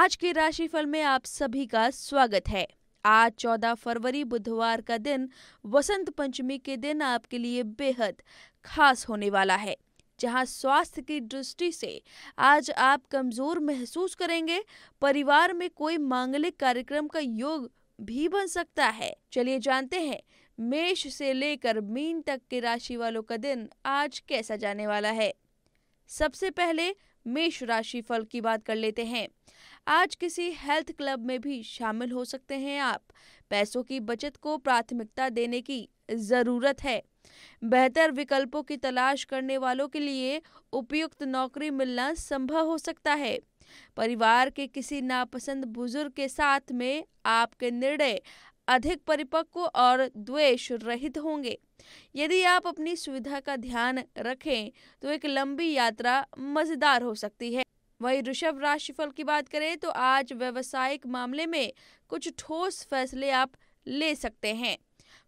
आज के राशिफल में आप सभी का स्वागत है आज 14 फरवरी बुधवार का दिन वसंत पंचमी के दिन आपके लिए बेहद खास होने वाला है जहां स्वास्थ्य की दृष्टि से आज आप कमजोर महसूस करेंगे परिवार में कोई मांगलिक कार्यक्रम का योग भी बन सकता है चलिए जानते हैं मेष से लेकर मीन तक के राशि वालों का दिन आज कैसा जाने वाला है सबसे पहले मेष राशि फल की बात कर लेते हैं आज किसी हेल्थ क्लब में भी शामिल हो सकते हैं आप पैसों की बचत को प्राथमिकता देने की ज़रूरत है बेहतर विकल्पों की तलाश करने वालों के लिए उपयुक्त नौकरी मिलना संभव हो सकता है परिवार के किसी नापसंद बुजुर्ग के साथ में आपके निर्णय अधिक परिपक्व और द्वेष रहित होंगे यदि आप अपनी सुविधा का ध्यान रखें तो एक लंबी यात्रा मज़ेदार हो सकती है वहीं ऋषभ राशिफल की बात करें तो आज व्यवसायिक मामले में कुछ ठोस फैसले आप ले सकते हैं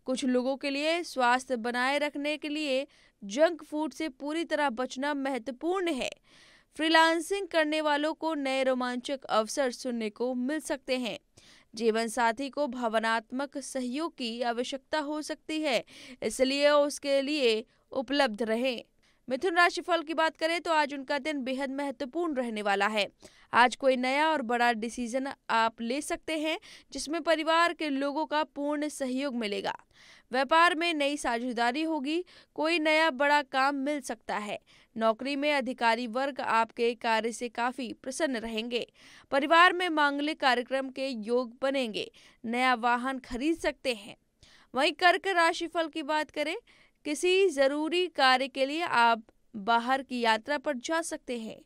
कुछ लोगों के लिए स्वास्थ्य बनाए रखने के लिए जंक फूड से पूरी तरह बचना महत्वपूर्ण है फ्रीलांसिंग करने वालों को नए रोमांचक अवसर सुनने को मिल सकते हैं जीवन साथी को भावनात्मक सहयोग की आवश्यकता हो सकती है इसलिए उसके लिए उपलब्ध रहें मिथुन राशि फल की बात करें तो आज उनका दिन बेहद महत्वपूर्ण रहने वाला है आज कोई नया और बड़ा डिसीजन आप ले सकते हैं जिसमें परिवार के लोगों का पूर्ण सहयोग मिलेगा व्यापार में नई साझेदारी होगी कोई नया बड़ा काम मिल सकता है नौकरी में अधिकारी वर्ग आपके कार्य से काफी प्रसन्न रहेंगे परिवार में मांगलिक कार्यक्रम के योग बनेंगे नया वाहन खरीद सकते हैं वहीं कर्क राशिफल की बात करें किसी ज़रूरी कार्य के लिए आप बाहर की यात्रा पर जा सकते हैं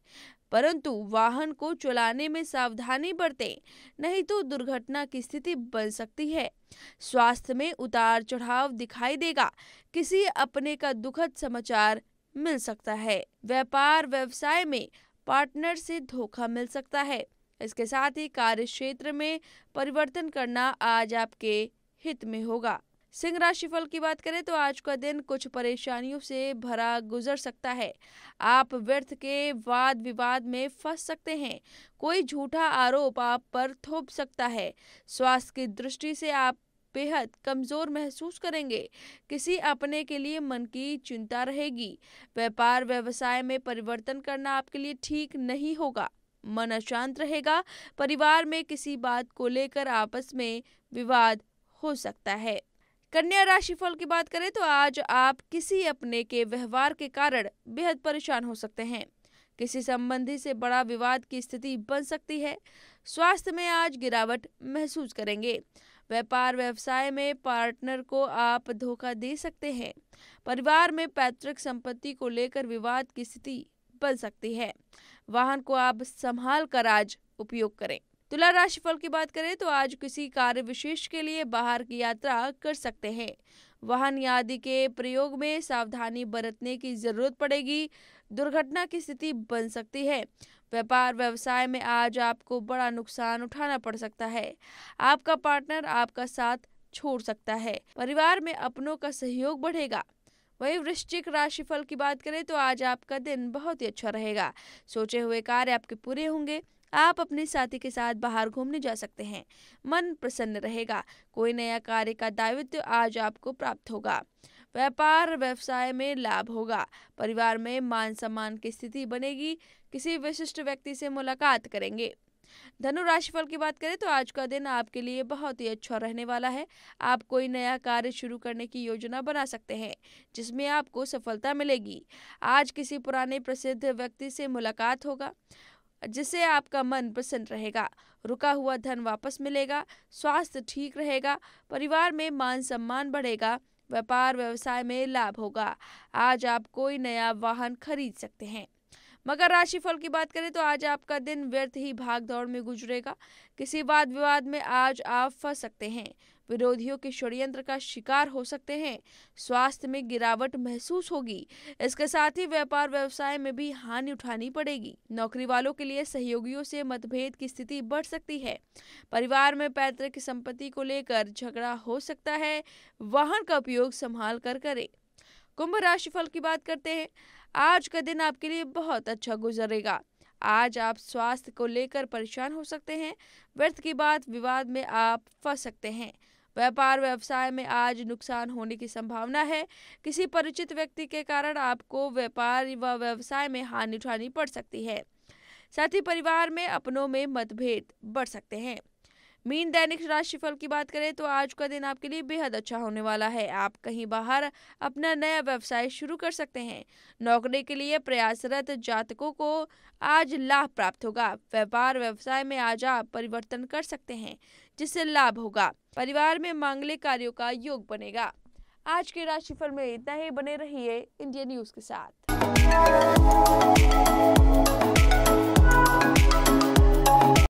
परंतु वाहन को चलाने में सावधानी बरतें नहीं तो दुर्घटना की स्थिति बन सकती है स्वास्थ्य में उतार चढ़ाव दिखाई देगा किसी अपने का दुखद समाचार मिल सकता है व्यापार व्यवसाय में पार्टनर से धोखा मिल सकता है इसके साथ ही कार्य क्षेत्र में परिवर्तन करना आज आपके हित में होगा सिंह राशिफल की बात करें तो आज का दिन कुछ परेशानियों से भरा गुजर सकता है आप व्यर्थ के वाद विवाद में फंस सकते हैं कोई झूठा आरोप आप पर थोप सकता है स्वास्थ्य की दृष्टि से आप बेहद कमज़ोर महसूस करेंगे किसी अपने के लिए मन की चिंता रहेगी व्यापार व्यवसाय में परिवर्तन करना आपके लिए ठीक नहीं होगा मन अशांत रहेगा परिवार में किसी बात को लेकर आपस में विवाद हो सकता है कन्या राशि फल की बात करें तो आज आप किसी अपने के व्यवहार के कारण बेहद परेशान हो सकते हैं किसी संबंधी से बड़ा विवाद की स्थिति बन सकती है स्वास्थ्य में आज गिरावट महसूस करेंगे व्यापार व्यवसाय में पार्टनर को आप धोखा दे सकते हैं परिवार में पैतृक संपत्ति को लेकर विवाद की स्थिति बन सकती है वाहन को आप संभाल कर आज उपयोग करें तुला तो राशिफल की बात करें तो आज किसी कार्य विशेष के लिए बाहर की यात्रा कर सकते हैं वाहन आदि के प्रयोग में सावधानी बरतने की जरूरत पड़ेगी दुर्घटना की स्थिति बन सकती है व्यापार व्यवसाय में आज आपको बड़ा नुकसान उठाना पड़ सकता है आपका पार्टनर आपका साथ छोड़ सकता है परिवार में अपनों का सहयोग बढ़ेगा वही वृश्चिक राशि फल की बात करें तो आज आपका दिन बहुत ही अच्छा रहेगा सोचे हुए कार्य आपके पूरे होंगे आप अपने साथी के साथ बाहर घूमने जा सकते हैं मन प्रसन्न रहेगा कोई नया कार्य का दायित्व आज आपको प्राप्त होगा व्यापार व्यवसाय में लाभ होगा परिवार में मान सम्मान की स्थिति बनेगी किसी विशिष्ट व्यक्ति से मुलाकात करेंगे धनु राशिफल की बात करें तो आज का दिन आपके लिए बहुत ही अच्छा रहने वाला है आप कोई नया कार्य शुरू करने की योजना बना सकते हैं जिसमें आपको सफलता मिलेगी आज किसी पुराने प्रसिद्ध व्यक्ति से मुलाकात होगा जिससे आपका मन प्रसन्न रहेगा रुका हुआ धन वापस मिलेगा स्वास्थ्य ठीक रहेगा परिवार में मान सम्मान बढ़ेगा व्यापार व्यवसाय में लाभ होगा आज आप कोई नया वाहन खरीद सकते हैं मगर राशिफल की बात करें तो आज आपका दिन व्यर्थ ही भाग दौड़ में गुजरेगा किसी वाद विवाद में आज आप फंस सकते हैं विरोधियों के षड्यंत्र का शिकार हो सकते हैं स्वास्थ्य में गिरावट महसूस होगी इसके साथ ही व्यापार व्यवसाय में भी हानि उठानी पड़ेगी नौकरी वालों के लिए सहयोगियों से मतभेद की स्थिति बढ़ सकती है परिवार में पैतृक संपत्ति को लेकर झगड़ा हो सकता है वाहन का उपयोग संभाल कर करें कुंभ फल की बात करते हैं आज का दिन आपके लिए बहुत अच्छा गुजरेगा आज आप स्वास्थ्य को लेकर परेशान हो सकते हैं व्यर्थ की बात विवाद में आप फंस सकते हैं व्यापार व्यवसाय में आज नुकसान होने की संभावना है किसी परिचित व्यक्ति के कारण आपको व्यापार व व्यवसाय में हानि उठानी पड़ सकती है साथ ही परिवार में अपनों में मतभेद बढ़ सकते हैं मीन दैनिक राशिफल की बात करें तो आज का दिन आपके लिए बेहद अच्छा होने वाला है आप कहीं बाहर अपना नया व्यवसाय शुरू कर सकते हैं नौकरी के लिए प्रयासरत जातकों को आज लाभ प्राप्त होगा व्यापार व्यवसाय में आज आप परिवर्तन कर सकते हैं जिससे लाभ होगा परिवार में मांगलिक कार्यो का योग बनेगा आज के राशिफल में इतना ही बने रहिए इंडिया न्यूज के साथ